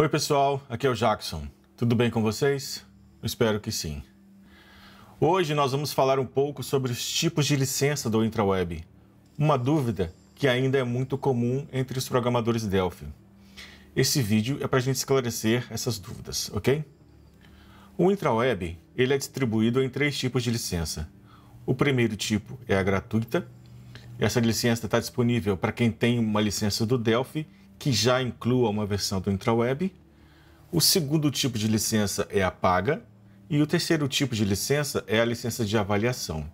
Oi, pessoal, aqui é o Jackson. Tudo bem com vocês? espero que sim. Hoje nós vamos falar um pouco sobre os tipos de licença do intraweb, uma dúvida que ainda é muito comum entre os programadores Delphi. Esse vídeo é para a gente esclarecer essas dúvidas, ok? O intraweb ele é distribuído em três tipos de licença. O primeiro tipo é a gratuita. Essa licença está disponível para quem tem uma licença do Delphi que já inclua uma versão do intraweb. O segundo tipo de licença é a paga. E o terceiro tipo de licença é a licença de avaliação.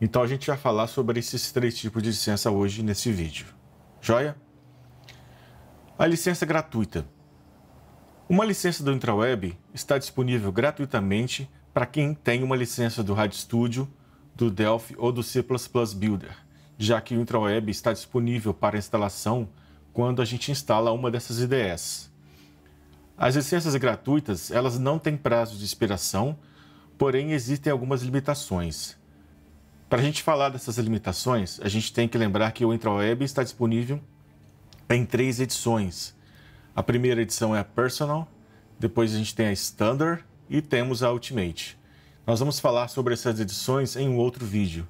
Então a gente vai falar sobre esses três tipos de licença hoje nesse vídeo. Joia? A licença gratuita. Uma licença do intraweb está disponível gratuitamente para quem tem uma licença do RAD Studio, do Delphi ou do C++ Builder, já que o intraweb está disponível para instalação quando a gente instala uma dessas IDEs. As licenças gratuitas, elas não têm prazo de expiração, porém existem algumas limitações. Para a gente falar dessas limitações, a gente tem que lembrar que o IntraWeb está disponível em três edições. A primeira edição é a Personal, depois a gente tem a Standard e temos a Ultimate. Nós vamos falar sobre essas edições em um outro vídeo.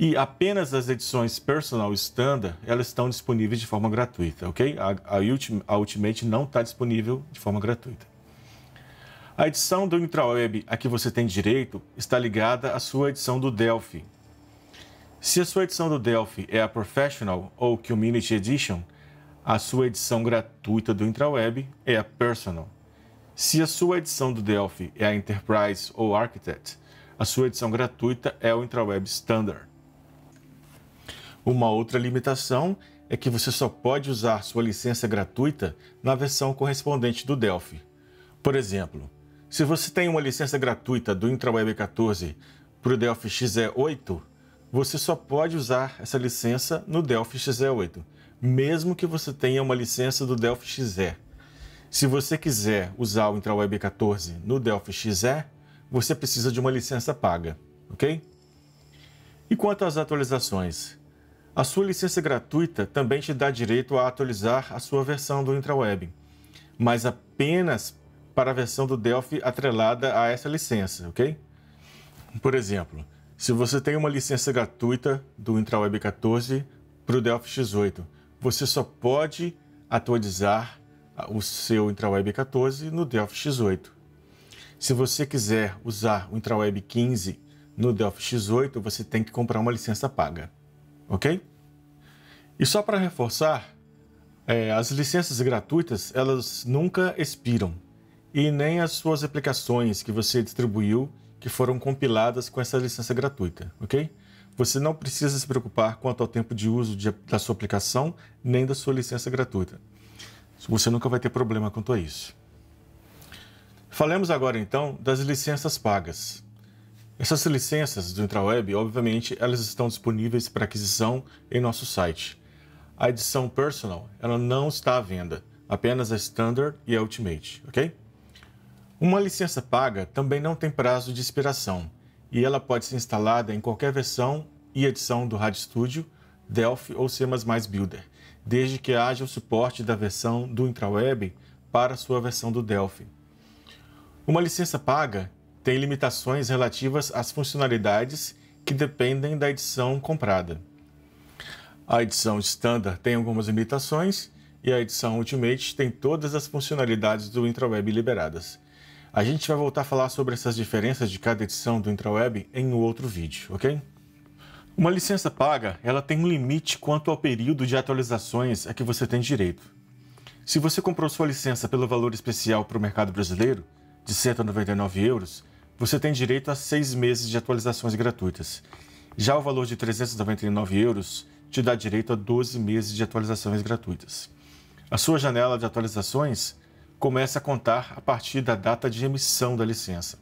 E apenas as edições Personal Standard, elas estão disponíveis de forma gratuita, ok? A, a, Ultimate, a Ultimate não está disponível de forma gratuita. A edição do Intraweb a que você tem direito está ligada à sua edição do Delphi. Se a sua edição do Delphi é a Professional ou Community Edition, a sua edição gratuita do Intraweb é a Personal. Se a sua edição do Delphi é a Enterprise ou Architect, a sua edição gratuita é o Intraweb Standard. Uma outra limitação é que você só pode usar sua licença gratuita na versão correspondente do Delphi. Por exemplo, se você tem uma licença gratuita do IntraWeb 14 para o Delphi XE 8, você só pode usar essa licença no Delphi XE 8, mesmo que você tenha uma licença do Delphi XE. Se você quiser usar o IntraWeb 14 no Delphi XE, você precisa de uma licença paga, ok? E quanto às atualizações? A sua licença gratuita também te dá direito a atualizar a sua versão do intraweb, mas apenas para a versão do Delphi atrelada a essa licença, ok? Por exemplo, se você tem uma licença gratuita do intraweb 14 para o Delphi X8, você só pode atualizar o seu intraweb 14 no Delphi X8. Se você quiser usar o intraweb 15 no Delphi X8, você tem que comprar uma licença paga ok? E só para reforçar, é, as licenças gratuitas elas nunca expiram e nem as suas aplicações que você distribuiu que foram compiladas com essa licença gratuita, ok? Você não precisa se preocupar quanto ao tempo de uso de, da sua aplicação nem da sua licença gratuita. Você nunca vai ter problema quanto a isso. Falemos agora então das licenças pagas. Essas licenças do Intraweb, obviamente, elas estão disponíveis para aquisição em nosso site. A edição Personal, ela não está à venda, apenas a Standard e a Ultimate, ok? Uma licença paga também não tem prazo de expiração e ela pode ser instalada em qualquer versão e edição do RAD Studio, Delphi ou C++ Builder, desde que haja o suporte da versão do Intraweb para sua versão do Delphi. Uma licença paga tem limitações relativas às funcionalidades que dependem da edição comprada. A edição standard tem algumas limitações e a edição Ultimate tem todas as funcionalidades do intraweb liberadas. A gente vai voltar a falar sobre essas diferenças de cada edição do intraweb em um outro vídeo, ok? Uma licença paga, ela tem um limite quanto ao período de atualizações a que você tem direito. Se você comprou sua licença pelo valor especial para o mercado brasileiro, de 199 euros, você tem direito a seis meses de atualizações gratuitas. Já o valor de 399 euros te dá direito a 12 meses de atualizações gratuitas. A sua janela de atualizações começa a contar a partir da data de emissão da licença.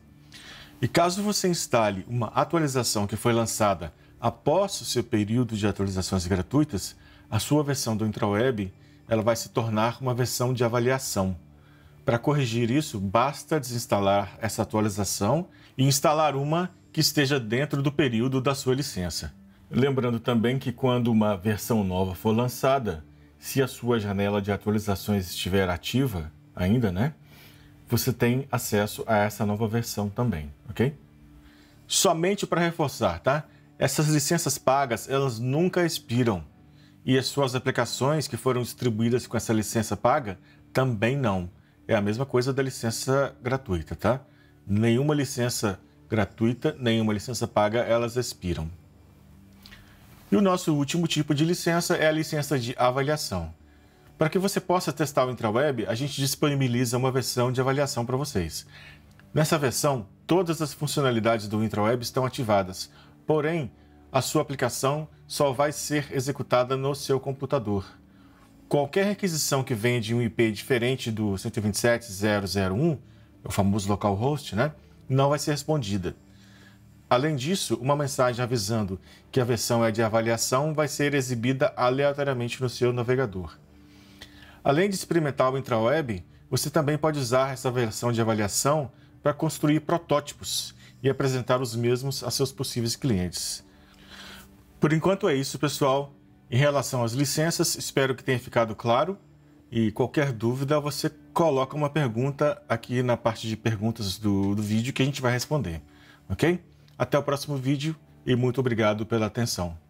E caso você instale uma atualização que foi lançada após o seu período de atualizações gratuitas, a sua versão do intraweb ela vai se tornar uma versão de avaliação. Para corrigir isso, basta desinstalar essa atualização e instalar uma que esteja dentro do período da sua licença. Lembrando também que quando uma versão nova for lançada, se a sua janela de atualizações estiver ativa ainda, né? Você tem acesso a essa nova versão também, ok? Somente para reforçar, tá? Essas licenças pagas, elas nunca expiram. E as suas aplicações que foram distribuídas com essa licença paga também não é a mesma coisa da licença gratuita, tá? Nenhuma licença gratuita, nenhuma licença paga, elas expiram. E o nosso último tipo de licença é a licença de avaliação. Para que você possa testar o intraweb, a gente disponibiliza uma versão de avaliação para vocês. Nessa versão, todas as funcionalidades do intraweb estão ativadas, porém, a sua aplicação só vai ser executada no seu computador qualquer requisição que venha de um IP diferente do 127.0.0.1, é o famoso localhost, né, não vai ser respondida. Além disso, uma mensagem avisando que a versão é de avaliação vai ser exibida aleatoriamente no seu navegador. Além de experimentar o intraweb, você também pode usar essa versão de avaliação para construir protótipos e apresentar os mesmos a seus possíveis clientes. Por enquanto é isso, pessoal. Em relação às licenças, espero que tenha ficado claro. E qualquer dúvida, você coloca uma pergunta aqui na parte de perguntas do, do vídeo que a gente vai responder. Ok? Até o próximo vídeo e muito obrigado pela atenção.